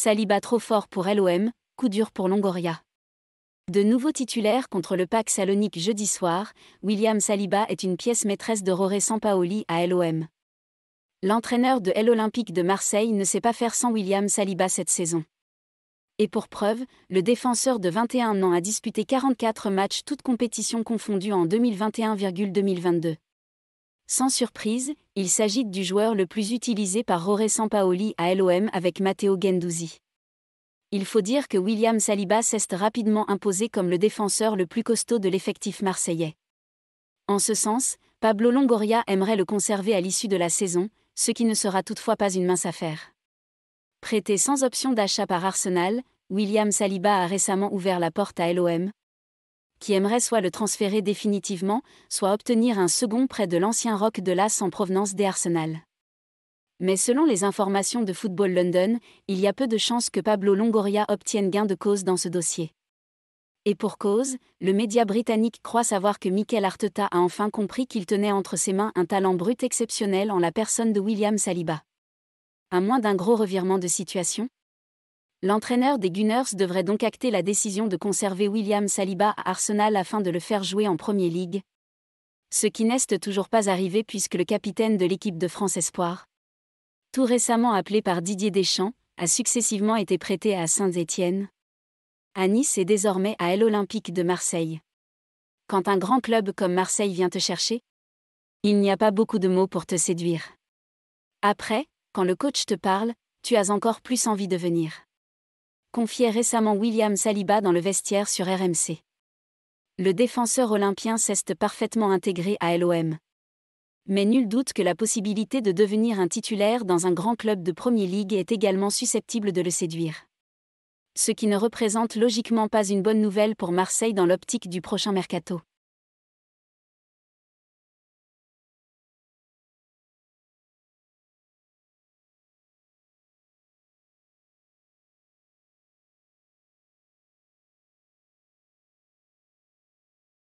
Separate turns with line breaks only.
Saliba trop fort pour LOM, coup dur pour Longoria. De nouveau titulaire contre le PAC Salonique jeudi soir, William Saliba est une pièce maîtresse de Roré Sampaoli à LOM. L'entraîneur de l'Olympique de Marseille ne sait pas faire sans William Saliba cette saison. Et pour preuve, le défenseur de 21 ans a disputé 44 matchs toutes compétitions confondues en 2021-2022. Sans surprise, il s'agit du joueur le plus utilisé par Roré Sampaoli à LOM avec Matteo Gendouzi. Il faut dire que William Saliba s'est rapidement imposé comme le défenseur le plus costaud de l'effectif marseillais. En ce sens, Pablo Longoria aimerait le conserver à l'issue de la saison, ce qui ne sera toutefois pas une mince affaire. Prêté sans option d'achat par Arsenal, William Saliba a récemment ouvert la porte à LOM, qui aimerait soit le transférer définitivement, soit obtenir un second près de l'ancien Rock de l'As en provenance des Arsenal. Mais selon les informations de Football London, il y a peu de chances que Pablo Longoria obtienne gain de cause dans ce dossier. Et pour cause, le média britannique croit savoir que Michael Arteta a enfin compris qu'il tenait entre ses mains un talent brut exceptionnel en la personne de William Saliba. À moins d'un gros revirement de situation, L'entraîneur des Gunners devrait donc acter la décision de conserver William Saliba à Arsenal afin de le faire jouer en Premier League. Ce qui n'est toujours pas arrivé puisque le capitaine de l'équipe de France Espoir, tout récemment appelé par Didier Deschamps, a successivement été prêté à Saint-Étienne, à Nice et désormais à l'Olympique de Marseille. Quand un grand club comme Marseille vient te chercher, il n'y a pas beaucoup de mots pour te séduire. Après, quand le coach te parle, tu as encore plus envie de venir confiait récemment William Saliba dans le vestiaire sur RMC. Le défenseur olympien s'est parfaitement intégré à LOM. Mais nul doute que la possibilité de devenir un titulaire dans un grand club de Premier League est également susceptible de le séduire. Ce qui ne représente logiquement pas une bonne nouvelle pour Marseille dans l'optique du prochain mercato.